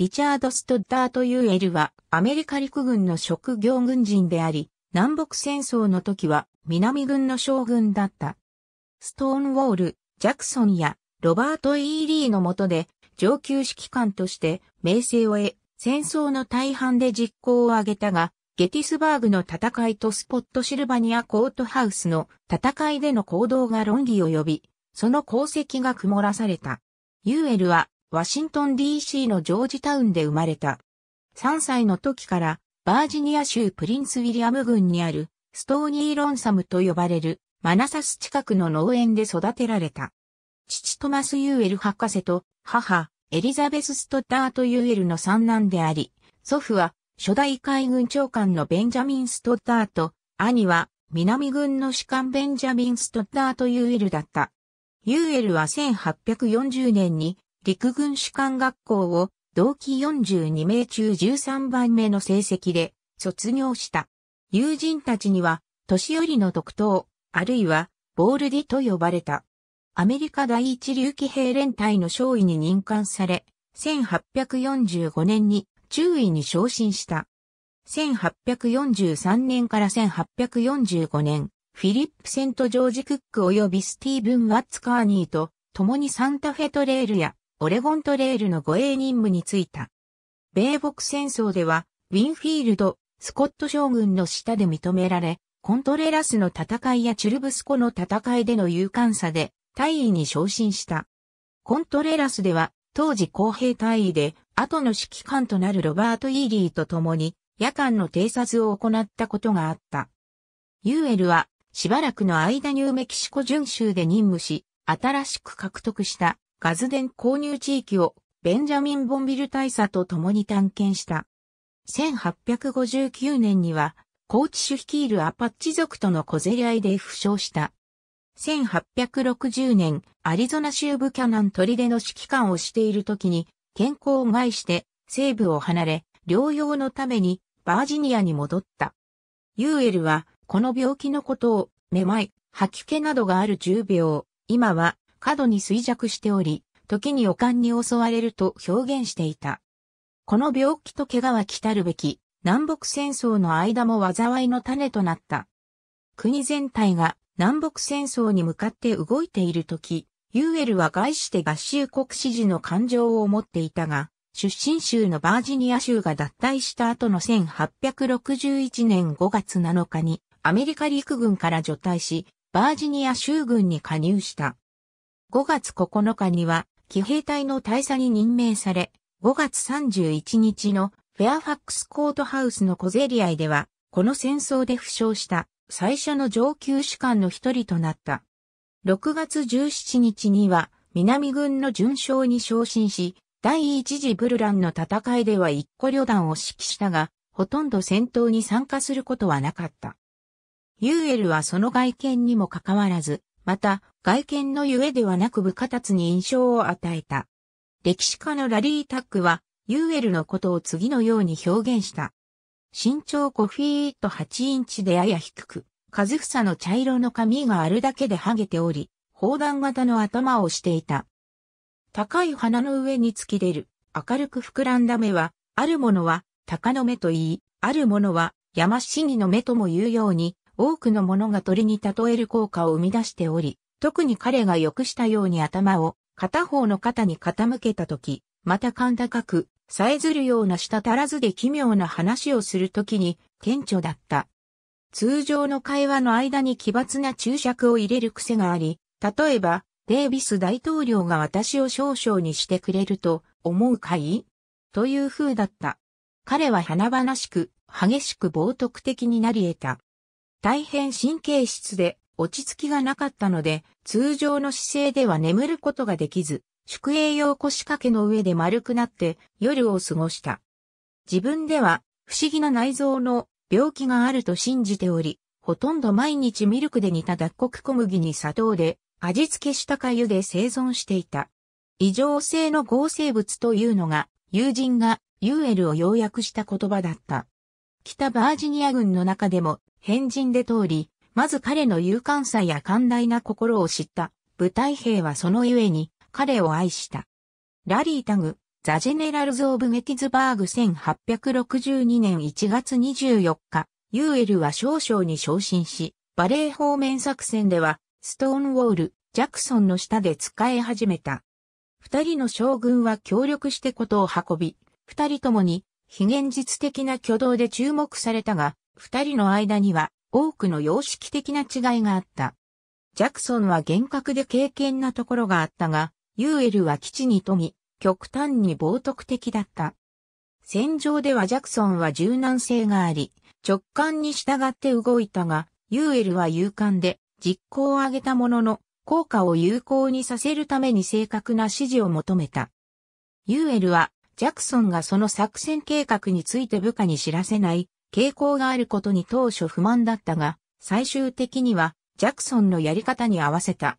リチャード・ストッダート・ユーエルはアメリカ陸軍の職業軍人であり、南北戦争の時は南軍の将軍だった。ストーンウォール、ジャクソンやロバート・イーリーの下で上級指揮官として名声を得、戦争の大半で実行を挙げたが、ゲティスバーグの戦いとスポットシルバニアコートハウスの戦いでの行動が論議を呼び、その功績が曇らされた。ユーエルはワシントン DC のジョージタウンで生まれた。3歳の時から、バージニア州プリンスウィリアム郡にある、ストーニーロンサムと呼ばれる、マナサス近くの農園で育てられた。父トマス・ユーエル博士と、母、エリザベス・ストッタート・ユーエルの三男であり、祖父は、初代海軍長官のベンジャミン・ストッタート、兄は、南軍の士官ベンジャミン・ストッタート・ユーエルだった。ユーエルは1840年に陸軍士官学校を同期42名中13番目の成績で卒業した。友人たちには年寄りの特等、あるいはボールディと呼ばれた。アメリカ第一流騎兵連隊の少尉に任官され、1845年に中尉に昇進した。1843年から1845年、フィリップ・セント・ジョージ・クック及びスティーブン・ワッツ・カーニーと共にサンタフェトレールやオレゴントレールの護衛任務に就いた。米国戦争では、ウィンフィールド、スコット将軍の下で認められ、コントレラスの戦いやチュルブスコの戦いでの勇敢さで、大尉に昇進した。コントレラスでは、当時公平大尉で、後の指揮官となるロバート・イーリーと共に、夜間の偵察を行ったことがあった。ユーエルは、しばらくの間ニューメキシコ準州で任務し、新しく獲得したガズデン購入地域をベンジャミン・ボンビル大佐と共に探検した。1859年には、高知チ主率いるアパッチ族との小競り合いで負傷した。1860年、アリゾナ州ブキャナン砦の指揮官をしている時に、健康を害して西部を離れ、療養のためにバージニアに戻った。ユーエルは、この病気のことを、めまい、吐き気などがある重病、今は過度に衰弱しており、時に予感に襲われると表現していた。この病気と怪我は来たるべき、南北戦争の間も災いの種となった。国全体が南北戦争に向かって動いている時、ユーエルは外して合衆国支持の感情を持っていたが、出身州のバージニア州が脱退した後の1861年5月7日にアメリカ陸軍から除隊し、バージニア州軍に加入した。5月9日には、騎兵隊の大佐に任命され、5月31日のフェアファックスコートハウスの小競り合いでは、この戦争で負傷した最初の上級士官の一人となった。6月17日には、南軍の巡将に昇進し、第一次ブルランの戦いでは一個旅団を指揮したが、ほとんど戦闘に参加することはなかった。ユーエルはその外見にもかかわらず、また、外見のゆえではなく部下たちに印象を与えた。歴史家のラリー・タックは、ユーエルのことを次のように表現した。身長5フィート8インチでやや低く、風房の茶色の髪があるだけで剥げており、砲弾型の頭をしていた。高い鼻の上に突き出る、明るく膨らんだ目は、あるものは、鷹の目と言い、あるものは、山市議の目とも言うように、多くのものが鳥に例える効果を生み出しており、特に彼がくしたように頭を片方の肩に傾けたとき、また甲高く、さえずるような舌足らずで奇妙な話をするときに顕著だった。通常の会話の間に奇抜な注釈を入れる癖があり、例えば、デイビス大統領が私を少々にしてくれると思うかいという風だった。彼は華々しく、激しく冒涜的になり得た。大変神経質で落ち着きがなかったので、通常の姿勢では眠ることができず、宿営用腰掛けの上で丸くなって夜を過ごした。自分では不思議な内臓の病気があると信じており、ほとんど毎日ミルクで煮た脱穀小麦に砂糖で味付けしたかゆで生存していた。異常性の合成物というのが友人が UL を要約した言葉だった。北バージニア軍の中でも変人で通り、まず彼の勇敢さや寛大な心を知った、部隊兵はそのゆえに、彼を愛した。ラリータグ、ザ・ジェネラルズ・オブ・メティズバーグ1862年1月24日、ユーエルは少々に昇進し、バレー方面作戦では、ストーンウォール、ジャクソンの下で使い始めた。二人の将軍は協力してことを運び、二人ともに非現実的な挙動で注目されたが、二人の間には多くの様式的な違いがあった。ジャクソンは厳格で敬虔なところがあったが、ユーエルは基地に富み、極端に冒涜的だった。戦場ではジャクソンは柔軟性があり、直感に従って動いたが、ユーエルは勇敢で、実行を挙げたものの、効果を有効にさせるために正確な指示を求めた。ユーエルは、ジャクソンがその作戦計画について部下に知らせない傾向があることに当初不満だったが、最終的にはジャクソンのやり方に合わせた。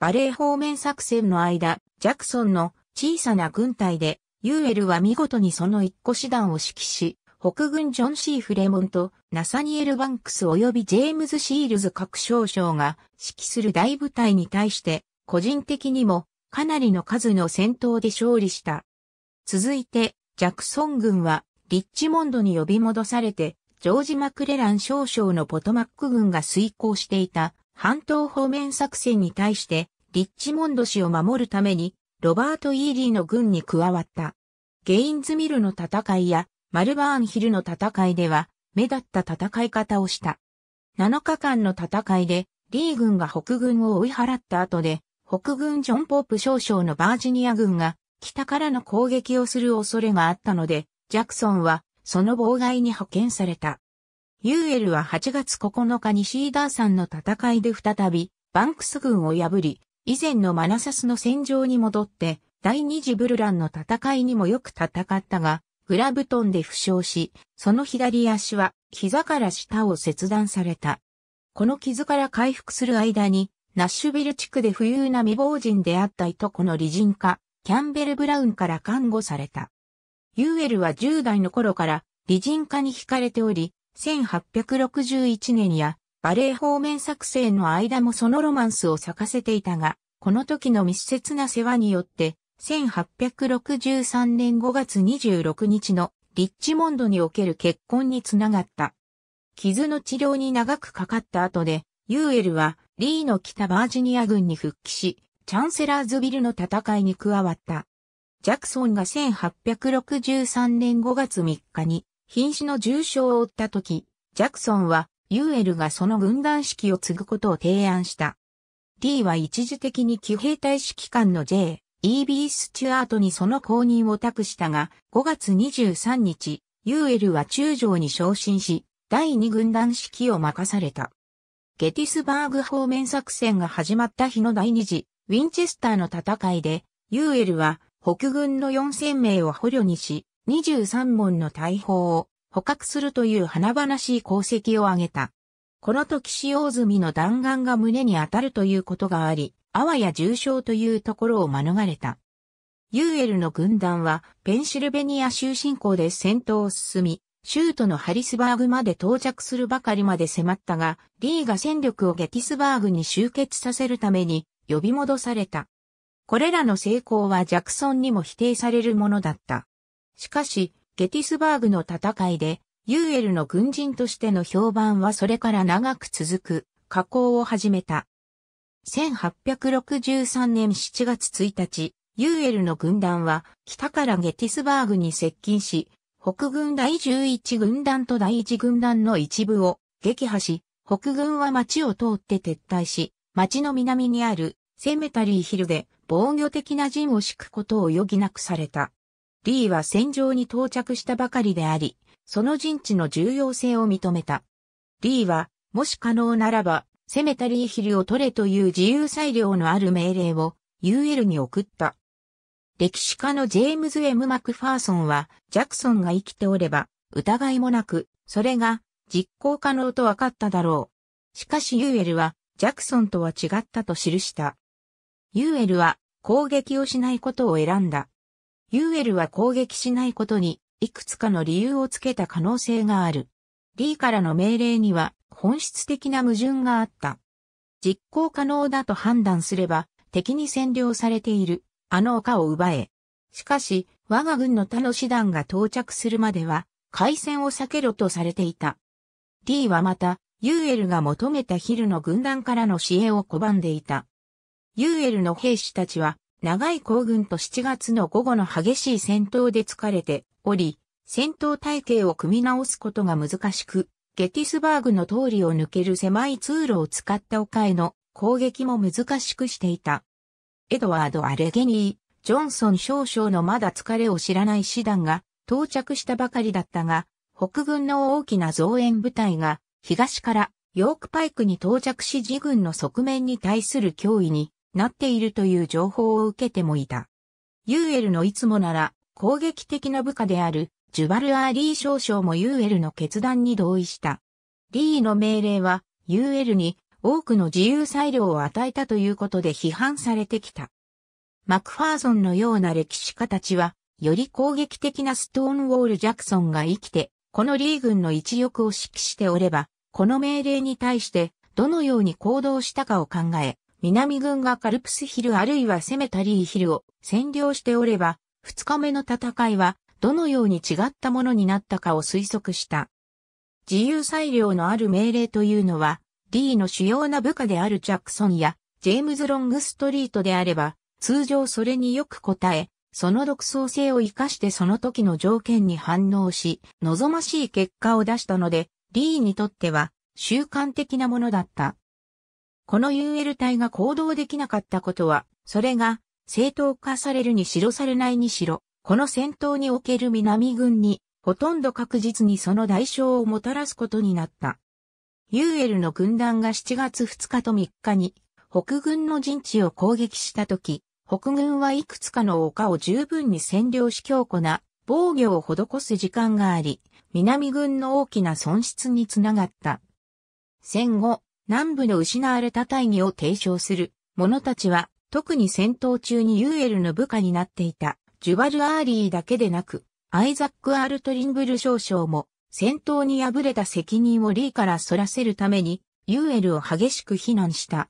バレー方面作戦の間、ジャクソンの小さな軍隊で、ユーエルは見事にその一個師団を指揮し、北軍ジョン・シー・フレモンとナサニエル・バンクス及びジェームズ・シールズ各少将が指揮する大部隊に対して、個人的にもかなりの数の戦闘で勝利した。続いて、ジャクソン軍はリッチモンドに呼び戻されて、ジョージ・マクレラン少将のポトマック軍が遂行していた半島方面作戦に対して、リッチモンド氏を守るために、ロバート・イーリーの軍に加わった。ゲインズミルの戦いや、マルバーンヒルの戦いでは、目立った戦い方をした。7日間の戦いで、リー軍が北軍を追い払った後で、北軍ジョン・ポープ少将のバージニア軍が、北からの攻撃をする恐れがあったので、ジャクソンは、その妨害に派遣された。UL は8月9日にシーダーさんの戦いで再び、バンクス軍を破り、以前のマナサスの戦場に戻って、第二次ブルランの戦いにもよく戦ったが、グラブトンで負傷し、その左足は膝から下を切断された。この傷から回復する間に、ナッシュビル地区で不裕な未亡人であったいとこの理人家、キャンベル・ブラウンから看護された。ユーエルは10代の頃から美人化に惹かれており、1861年やバレエ方面作成の間もそのロマンスを咲かせていたが、この時の密接な世話によって、1863年5月26日のリッチモンドにおける結婚につながった。傷の治療に長くかかった後で、ユーエルはリーの北バージニア軍に復帰し、チャンセラーズビルの戦いに加わった。ジャクソンが1863年5月3日に瀕死の重傷を負った時、ジャクソンは UL がその軍団式を継ぐことを提案した。D は一時的に騎兵隊指揮官の J、E.B. スチュアートにその後任を託したが、5月23日、UL は中将に昇進し、第2軍団指揮を任された。ゲティスバーグ方面作戦が始まった日の第2次、ウィンチェスターの戦いで、UL は北軍の4000名を捕虜にし、23門の大砲を捕獲するという華々しい功績を挙げた。この時使用済みの弾丸が胸に当たるということがあり、あわや重傷というところを免れた。ユーエルの軍団はペンシルベニア州侵攻で戦闘を進み、州都のハリスバーグまで到着するばかりまで迫ったが、リーが戦力をゲティスバーグに集結させるために呼び戻された。これらの成功はジャクソンにも否定されるものだった。しかし、ゲティスバーグの戦いで、ユーエルの軍人としての評判はそれから長く続く、加工を始めた。1863年7月1日、ユーエルの軍団は北からゲティスバーグに接近し、北軍第11軍団と第1軍団の一部を撃破し、北軍は町を通って撤退し、町の南にあるセメタリーヒルで防御的な陣を敷くことを余儀なくされた。リーは戦場に到着したばかりであり、その陣地の重要性を認めた。リーは、もし可能ならば、攻めたリーヒルを取れという自由裁量のある命令を UL に送った。歴史家のジェームズ・ M・ マクファーソンは、ジャクソンが生きておれば、疑いもなく、それが実行可能と分かっただろう。しかし UL は、ジャクソンとは違ったと記した。ユーエルは攻撃をしないことを選んだ。ユーエルは攻撃しないことに、いくつかの理由をつけた可能性がある。リーからの命令には本質的な矛盾があった。実行可能だと判断すれば、敵に占領されている、あの丘を奪え。しかし、我が軍の他の師団が到着するまでは、海戦を避けろとされていた。リーはまた、ユーエルが求めたヒルの軍団からの支援を拒んでいた。ユーエルの兵士たちは、長い行軍と7月の午後の激しい戦闘で疲れており、戦闘体系を組み直すことが難しく、ゲティスバーグの通りを抜ける狭い通路を使った丘への攻撃も難しくしていた。エドワード・アレゲニー、ジョンソン少将のまだ疲れを知らない師団が到着したばかりだったが、北軍の大きな増援部隊が東からヨークパイクに到着し自軍の側面に対する脅威になっているという情報を受けてもいた。ユーエルのいつもなら攻撃的な部下であるジュバル・アーリー少将もユーエルの決断に同意した。リーの命令はユーエルに多くの自由裁量を与えたということで批判されてきた。マクファーソンのような歴史家たちは、より攻撃的なストーンウォール・ジャクソンが生きて、このリー軍の一翼を指揮しておれば、この命令に対して、どのように行動したかを考え、南軍がカルプスヒルあるいは攻めたリーヒルを占領しておれば、二日目の戦いはどのように違ったものになったかを推測した。自由裁量のある命令というのは、リーの主要な部下であるジャクソンやジェームズ・ロングストリートであれば、通常それによく答え、その独創性を活かしてその時の条件に反応し、望ましい結果を出したので、リーにとっては習慣的なものだった。この UL 隊が行動できなかったことは、それが正当化されるにしろされないにしろ、この戦闘における南軍に、ほとんど確実にその代償をもたらすことになった。UL の軍団が7月2日と3日に、北軍の陣地を攻撃したとき、北軍はいくつかの丘を十分に占領し強固な防御を施す時間があり、南軍の大きな損失につながった。戦後、南部の失われた大義を提唱する者たちは、特に戦闘中にユーエルの部下になっていた、ジュバル・アーリーだけでなく、アイザック・アルトリンブル少将も、戦闘に敗れた責任をリーから反らせるために、ユーエルを激しく非難した。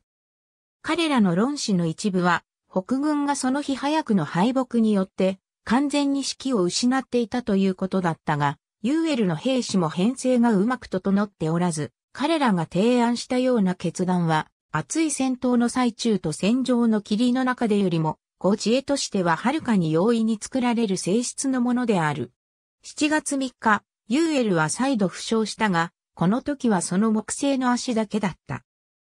彼らの論士の一部は、北軍がその日早くの敗北によって、完全に指揮を失っていたということだったが、ユーエルの兵士も編成がうまく整っておらず、彼らが提案したような決断は、熱い戦闘の最中と戦場の霧の中でよりも、ご知恵としてははるかに容易に作られる性質のものである。7月3日、ユーエルは再度負傷したが、この時はその木製の足だけだった。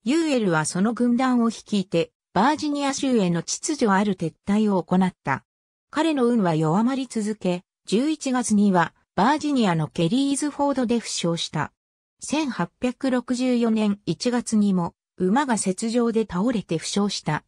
ユーエルはその軍団を率いて、バージニア州への秩序ある撤退を行った。彼の運は弱まり続け、11月にはバージニアのケリーズフォードで負傷した。1864年1月にも馬が雪上で倒れて負傷した。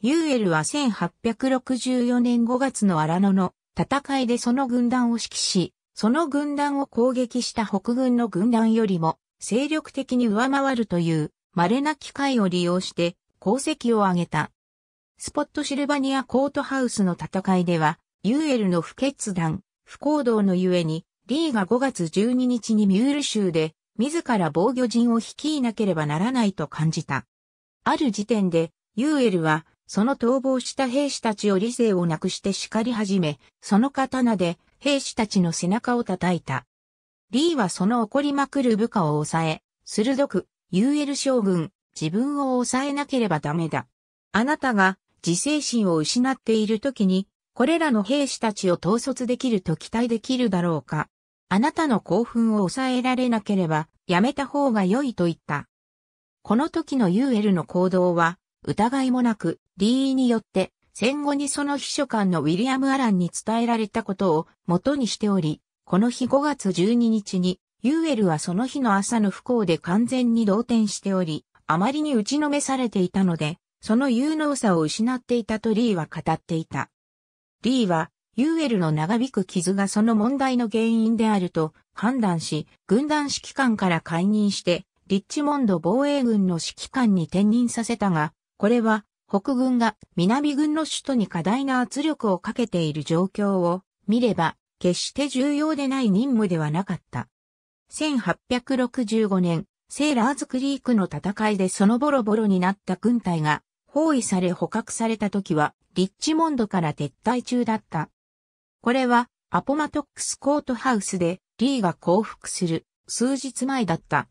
ユーエルは1864年5月の荒野の戦いでその軍団を指揮し、その軍団を攻撃した北軍の軍団よりも精力的に上回るという稀な機会を利用して功績を挙げた。スポットシルバニアコートハウスの戦いでは、ユーエルの不決断、不行動のゆえに、リーが5月12日にミュール州で自ら防御陣を率いなければならないと感じた。ある時点で、ユーエルは、その逃亡した兵士たちを理性をなくして叱り始め、その刀で兵士たちの背中を叩いた。リーはその怒りまくる部下を抑え、鋭く、ユーエル将軍、自分を抑えなければダメだ。あなたが自制心を失っている時に、これらの兵士たちを統率できると期待できるだろうか。あなたの興奮を抑えられなければ、やめた方が良いと言った。この時の UL の行動は、疑いもなく、DE によって、戦後にその秘書官のウィリアム・アランに伝えられたことを元にしており、この日5月12日に、UL はその日の朝の不幸で完全に動転しており、あまりに打ちのめされていたので、その有能さを失っていたとリーは語っていた。リーはユーエルの長引く傷がその問題の原因であると判断し、軍団指揮官から解任して、リッチモンド防衛軍の指揮官に転任させたが、これは北軍が南軍の首都に過大な圧力をかけている状況を見れば、決して重要でない任務ではなかった。1865年、セーラーズクリークの戦いでそのボロボロになった軍隊が包囲され捕獲された時は、リッチモンドから撤退中だった。これはアポマトックスコートハウスでリーが降伏する数日前だった。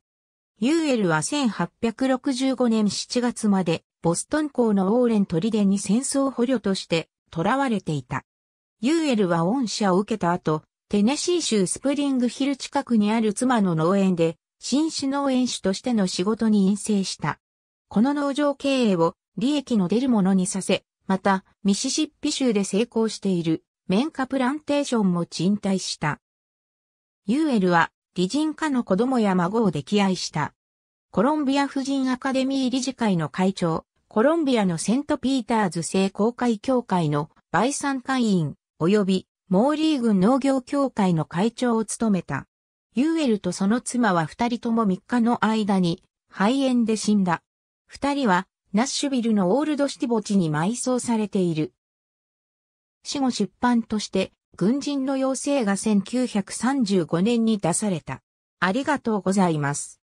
ユーエルは1865年7月までボストン港のオーレン砦に戦争捕虜として囚われていた。ユーエルは恩赦を受けた後、テネシー州スプリングヒル近くにある妻の農園で、新種農園主としての仕事に陰性した。この農場経営を利益の出るものにさせ、また、ミシシッピ州で成功しているメンカプランテーションも賃貸した。ユーエルは、理人家の子供や孫を溺愛した。コロンビア婦人アカデミー理事会の会長、コロンビアのセントピーターズ聖公会協会の売産会員、及びモーリー軍農業協会の会長を務めた。ユーエルとその妻は二人とも三日の間に肺炎で死んだ。二人はナッシュビルのオールドシティ墓地に埋葬されている。死後出版として、軍人の要請が1935年に出された。ありがとうございます。